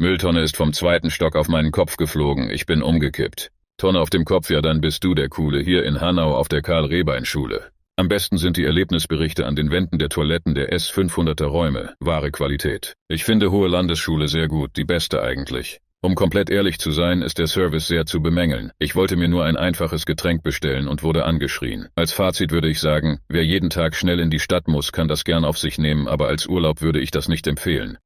Mülltonne ist vom zweiten Stock auf meinen Kopf geflogen, ich bin umgekippt. Tonne auf dem Kopf, ja dann bist du der Coole, hier in Hanau auf der Karl-Rehbein-Schule. Am besten sind die Erlebnisberichte an den Wänden der Toiletten der S500er Räume, wahre Qualität. Ich finde Hohe Landesschule sehr gut, die beste eigentlich. Um komplett ehrlich zu sein, ist der Service sehr zu bemängeln. Ich wollte mir nur ein einfaches Getränk bestellen und wurde angeschrien. Als Fazit würde ich sagen, wer jeden Tag schnell in die Stadt muss, kann das gern auf sich nehmen, aber als Urlaub würde ich das nicht empfehlen.